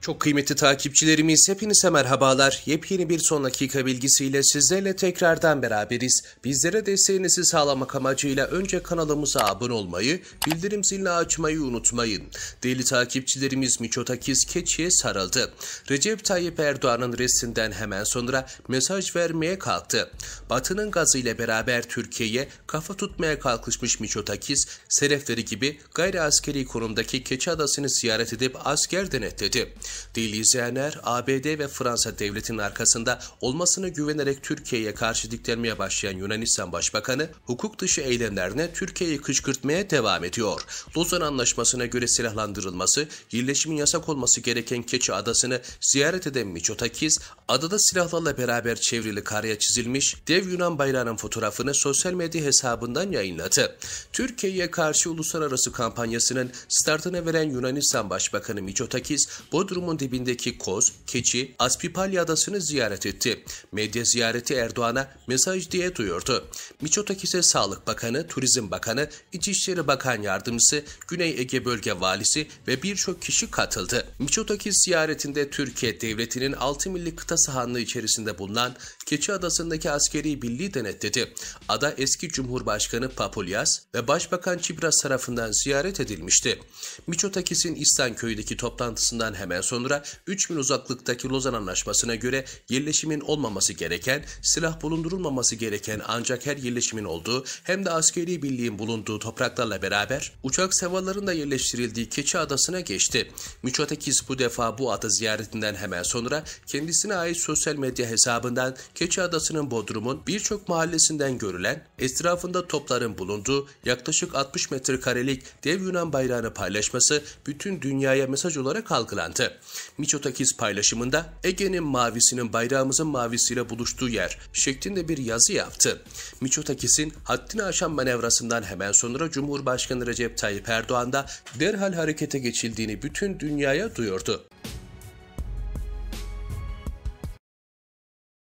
Çok kıymetli takipçilerimiz hepinize merhabalar. Yepyeni bir son dakika bilgisiyle sizlerle tekrardan beraberiz. Bizlere desteğinizi sağlamak amacıyla önce kanalımıza abone olmayı, bildirim zilini açmayı unutmayın. Deli takipçilerimiz Miçotakis keçiye sarıldı. Recep Tayyip Erdoğan'ın restinden hemen sonra mesaj vermeye kalktı. Batı'nın gazıyla beraber Türkiye'ye kafa tutmaya kalkışmış Miçotakis, Serefleri gibi gayri askeri konumdaki Keçi Adası'nı ziyaret edip asker denetledi. Değil izleyenler ABD ve Fransa devletinin arkasında olmasına güvenerek Türkiye'ye karşı diklenmeye başlayan Yunanistan Başbakanı hukuk dışı eylemlerine Türkiye'yi kışkırtmaya devam ediyor. Lozan Anlaşması'na göre silahlandırılması, yerleşimin yasak olması gereken Keçi Adası'nı ziyaret eden Miçotakis, adada silahlarla beraber çevrili karya çizilmiş dev Yunan bayrağının fotoğrafını sosyal medya hesabından yayınladı. Türkiye'ye karşı uluslararası kampanyasının startını veren Yunanistan Başbakanı Miçotakis, Bodrum uçurumun dibindeki Koz, Keçi, Aspipalya adasını ziyaret etti. Medya ziyareti Erdoğan'a mesaj diye duyurdu. Miçotak ise Sağlık Bakanı, Turizm Bakanı, İçişleri Bakan Yardımcısı, Güney Ege Bölge Valisi ve birçok kişi katıldı. Miçotakis ziyaretinde Türkiye Devleti'nin 6 milli kıta sahanlığı içerisinde bulunan Keçi Adası'ndaki askeri birliği denetledi. Ada eski Cumhurbaşkanı Papulyas ve Başbakan Çibras tarafından ziyaret edilmişti. Miçotakis'in İhsan Köyü'ndeki toplantısından hemen sonra 3 bin uzaklıktaki Lozan Anlaşması'na göre yerleşimin olmaması gereken, silah bulundurulmaması gereken ancak her yerleşimin olduğu hem de askeri birliğin bulunduğu topraklarla beraber uçak sevaların da yerleştirildiği Keçi Adası'na geçti. Miçotakis bu defa bu ada ziyaretinden hemen sonra kendisine ait sosyal medya hesabından Keçi Adası'nın Bodrum'un birçok mahallesinden görülen, etrafında topların bulunduğu yaklaşık 60 metrekarelik dev Yunan bayrağını paylaşması bütün dünyaya mesaj olarak algılandı. Miçotakis paylaşımında Ege'nin mavisinin bayrağımızın mavisiyle buluştuğu yer şeklinde bir yazı yaptı. Miçotakis'in haddini aşan manevrasından hemen sonra Cumhurbaşkanı Recep Tayyip Erdoğan da derhal harekete geçildiğini bütün dünyaya duyurdu.